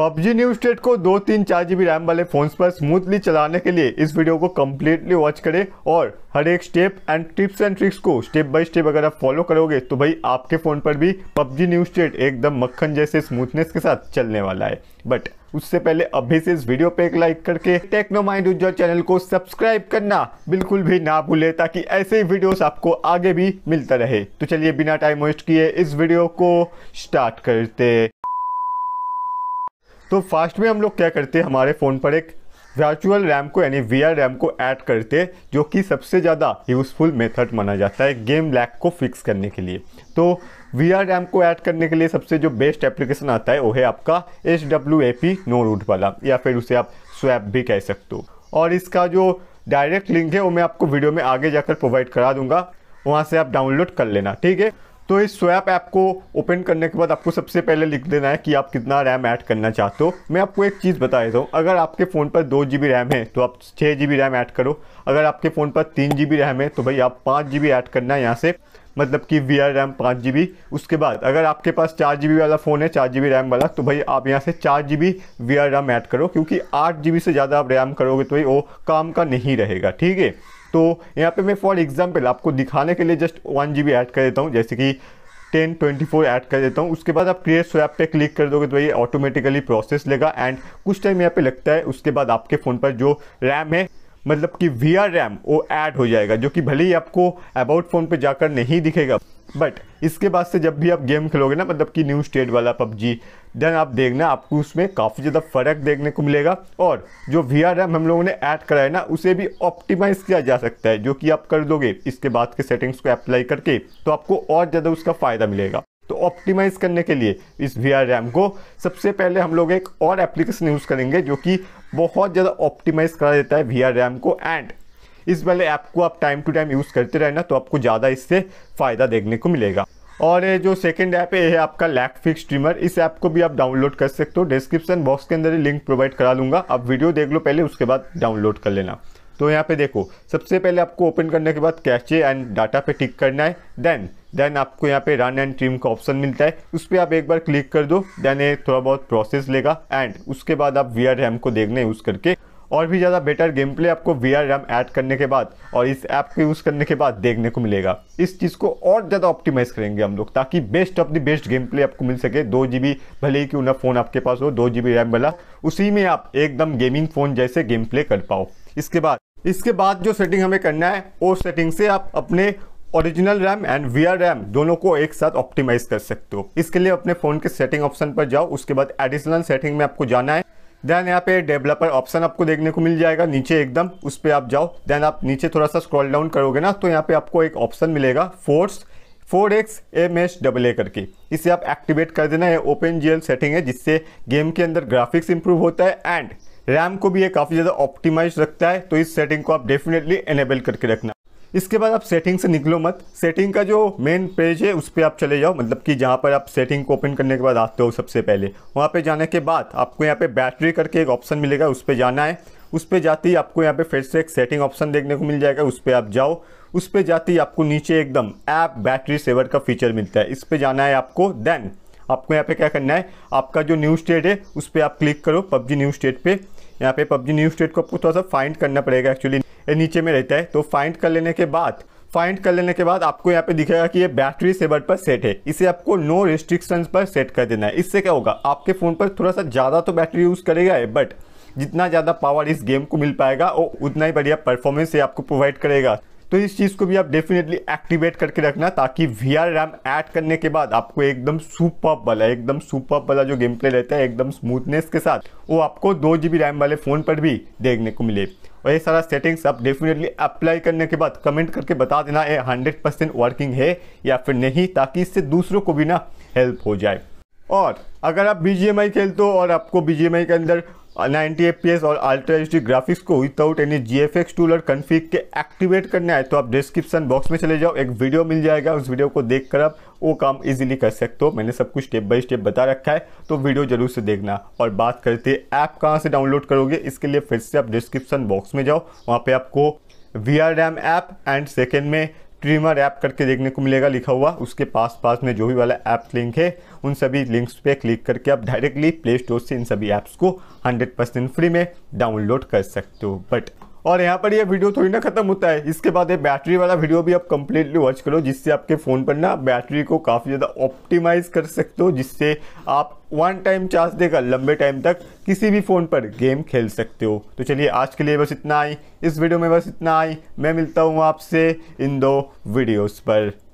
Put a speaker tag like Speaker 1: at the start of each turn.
Speaker 1: PUBG new state को दो तीन चार जीबी रैम वाले फोन्स पर स्मूथली चलाने के लिए इस वीडियो को कम्प्लीटली वॉच करें और हर एक step and tips and tricks को स्टेप बाय स्टेप अगर आप फॉलो करोगे तो भाई आपके फ़ोन पर भी पबजी न्यू स्टेट एकदम मक्खन जैसे स्मूथनेस के साथ चलने वाला है बट उससे पहले अभी से इस वीडियो पे एक लाइक करके टेक्नो माइंड उज्जवल चैनल को सब्सक्राइब करना बिल्कुल भी ना भूले ताकि ऐसे ही वीडियोस आपको आगे भी मिलता रहे तो चलिए बिना टाइम वेस्ट किए इस वीडियो को स्टार्ट करते तो फास्ट में हम लोग क्या करते हैं हमारे फ़ोन पर एक वर्चुअल रैम को यानी वी आर रैम को ऐड करते जो कि सबसे ज़्यादा यूज़फुल मेथड माना जाता है गेम लैक को फिक्स करने के लिए तो वी आर रैम को ऐड करने के लिए सबसे जो बेस्ट एप्लीकेशन आता है वो है आपका H W A P no root वाला या फिर उसे आप स्वैप भी कह सकते हो और इसका जो डायरेक्ट लिंक है वो मैं आपको वीडियो में आगे जाकर प्रोवाइड करा दूंगा वहाँ से आप डाउनलोड कर लेना ठीक है तो इस स्वैप ऐप को ओपन करने के बाद आपको सबसे पहले लिख देना है कि आप कितना रैम ऐड करना चाहते हो मैं आपको एक चीज़ बता देता हूँ अगर आपके फ़ोन पर दो जी रैम है तो आप छः जी रैम ऐड करो अगर आपके फ़ोन पर तीन जी रैम है तो भाई आप पाँच जी ऐड करना है यहाँ से मतलब कि वी आर रैम पाँच जी उसके बाद अगर आपके पास चार जी वाला फ़ोन है चार जी रैम वाला तो भाई आप यहाँ से चार G B V R RAM add करो क्योंकि आठ जी से ज़्यादा आप रैम करोगे तो भाई वो काम का नहीं रहेगा ठीक है तो यहाँ पे मैं फॉर एग्जांपल आपको दिखाने के लिए जस्ट वन जी ऐड कर देता हूँ जैसे कि टेन ट्वेंटी फोर ऐड कर देता हूँ उसके बाद आप क्रिएट स्वैप पे क्लिक कर दोगे तो ये ऑटोमेटिकली प्रोसेस लेगा एंड कुछ टाइम यहाँ पे लगता है उसके बाद आपके फ़ोन पर जो रैम है मतलब कि वी रैम वो ऐड हो जाएगा जो कि भले ही आपको अबाउट फ़ोन पर जाकर नहीं दिखेगा बट इसके बाद से जब भी आप गेम खेलोगे ना मतलब कि न्यू स्टेट वाला पबजी देन आप देखना आपको उसमें काफ़ी ज़्यादा फर्क देखने को मिलेगा और जो वी आर रैम हम लोगों ने ऐड करा है ना उसे भी ऑप्टिमाइज़ किया जा सकता है जो कि आप कर दोगे इसके बाद के सेटिंग्स को अप्लाई करके तो आपको और ज़्यादा उसका फ़ायदा मिलेगा तो ऑप्टिमाइज़ करने के लिए इस वी आर रैम को सबसे पहले हम लोग एक और एप्लीकेशन यूज़ करेंगे जो कि बहुत ज़्यादा ऑप्टिमाइज़ करा देता है वी आर रैम को एंड इस वाले ऐप को आप टाइम टू टाइम यूज़ करते रहना तो आपको ज़्यादा इससे फ़ायदा देखने को मिलेगा और ये जो सेकंड ऐप है ये है आपका लैक फिक्स ट्रिमर इस ऐप को भी आप डाउनलोड कर सकते हो डिस्क्रिप्शन बॉक्स के अंदर ही लिंक प्रोवाइड करा लूँगा आप वीडियो देख लो पहले उसके बाद डाउनलोड कर लेना तो यहाँ पे देखो सबसे पहले आपको ओपन करने के बाद कैचे एंड डाटा पे टिक करना है देन देन आपको यहाँ पे रन एंड ट्रिम का ऑप्शन मिलता है उस पर आप एक बार क्लिक कर दो देन ये थोड़ा बहुत प्रोसेस लेगा एंड उसके बाद आप वी आर रैम को देखना यूज़ करके और भी ज़्यादा बेटर गेम प्ले आपको वी आर रैम ऐड करने के बाद और इस ऐप को यूज़ करने के बाद देखने को मिलेगा इस चीज़ को और ज़्यादा ऑप्टिमाइज़ करेंगे हम लोग ताकि best of the best game play आपको मिल सके दो जी बी भले ही क्यों ना फ़ोन आपके पास हो दो जी बी रैम वाला उसी में आप एकदम गेमिंग फ़ोन जैसे गेम प्ले कर पाओ इसके बाद इसके बाद जो सेटिंग हमें करना है वो सेटिंग से आप अपने original RAM and V R RAM दोनों को एक साथ ऑप्टिमाइज कर सकते हो इसके लिए अपने फ़ोन के सेटिंग ऑप्शन पर जाओ उसके बाद एडिशनल सेटिंग में आपको जाना है देन यहाँ पे डेवलपर ऑप्शन आपको देखने को मिल जाएगा नीचे एकदम उस पर आप जाओ देन आप नीचे थोड़ा सा स्क्रॉल डाउन करोगे ना तो यहाँ पे आपको एक ऑप्शन मिलेगा force four X M S double A करके इसे आप एक्टिवेट कर देना है ओपन जी सेटिंग है जिससे गेम के अंदर ग्राफिक्स इंप्रूव होता है एंड रैम को भी ये काफ़ी ज़्यादा ऑप्टिमाइज रखता है तो इस सेटिंग को आप डेफिनेटली एनेबल करके रखना इसके बाद आप सेटिंग से निकलो मत सेटिंग का जो मेन पेज है उस पर आप चले जाओ मतलब कि जहाँ पर आप सेटिंग को ओपन करने के बाद आते हो सबसे पहले वहाँ पे जाने के बाद आपको यहाँ पे बैटरी करके एक ऑप्शन मिलेगा उस पर जाना है उस पर जाते ही आपको यहाँ पे फिर से एक सेटिंग ऑप्शन देखने को मिल जाएगा उस पर आप जाओ उस पर जाते ही आपको नीचे एकदम ऐप बैटरी सेवर का फीचर मिलता है इस पर जाना है आपको देन आपको यहाँ पे क्या करना है आपका जो न्यू स्टेट है उस पर आप क्लिक करो पबजी न्यू स्टेट पे यहाँ पे पबजी न्यू स्टेट को आपको थोड़ा सा फाइंड करना पड़ेगा एक्चुअली ये नीचे में रहता है तो फाइंड कर लेने के बाद फाइंड कर लेने के बाद आपको यहाँ पे दिखेगा कि ये बैटरी सेवर पर सेट है इसे आपको नो रिस्ट्रिक्शंस पर सेट कर देना है इससे क्या होगा आपके फ़ोन पर थोड़ा सा ज़्यादा तो बैटरी यूज़ करेगा है बट जितना ज़्यादा पावर इस गेम को मिल पाएगा वो उतना ही बढ़िया परफॉर्मेंस ये आपको प्रोवाइड करेगा तो इस चीज़ को भी आप डेफिनेटली एक्टिवेट करके रखना ताकि वी आर रैम ऐड करने के बाद आपको एकदम सुपर वाला एकदम सुपर वाला जो गेम प्ले रहता है एकदम स्मूथनेस के साथ वो आपको दो जी रैम वाले फ़ोन पर भी देखने को मिले और ये सारा सेटिंग्स आप डेफिनेटली अप्लाई करने के बाद कमेंट करके बता देना ये हंड्रेड परसेंट वर्किंग है या फिर नहीं ताकि इससे दूसरों को भी ना हेल्प हो जाए और अगर आप बी खेलते हो और आपको बी के अंदर नाइनटी एफ पी एस और अल्ट्रा एच ग्राफिक्स को without any G F X tool और कन्फिक के एक्टिवेट करने आए तो आप डिस्क्रिप्शन बॉक्स में चले जाओ एक वीडियो मिल जाएगा उस वीडियो को देख कर आप वो काम इजीली कर सकते हो मैंने सब कुछ स्टेप बाय स्टेप बता रखा है तो वीडियो जरूर से देखना और बात करते ऐप कहाँ से डाउनलोड करोगे इसके लिए फिर से आप डिस्क्रिप्शन बॉक्स में जाओ वहाँ पर आपको V R RAM app and second में ट्रिमर ऐप करके देखने को मिलेगा लिखा हुआ उसके पास पास में जो भी वाला ऐप लिंक है उन सभी लिंक्स पे क्लिक करके आप डायरेक्टली प्ले स्टोर से इन सभी ऐप्स को 100% फ्री में डाउनलोड कर सकते हो बट और यहाँ पर ये वीडियो थोड़ी ना खत्म होता है इसके बाद ये बैटरी वाला वीडियो भी आप कंप्लीटली वॉच करो जिससे आपके फ़ोन पर ना बैटरी को काफ़ी ज़्यादा ऑप्टिमाइज कर सकते हो जिससे आप वन टाइम चार्ज देकर लंबे टाइम तक किसी भी फ़ोन पर गेम खेल सकते हो तो चलिए आज के लिए बस इतना ही इस वीडियो में बस इतना ही मैं मिलता हूँ आपसे इन दो वीडियोज़ पर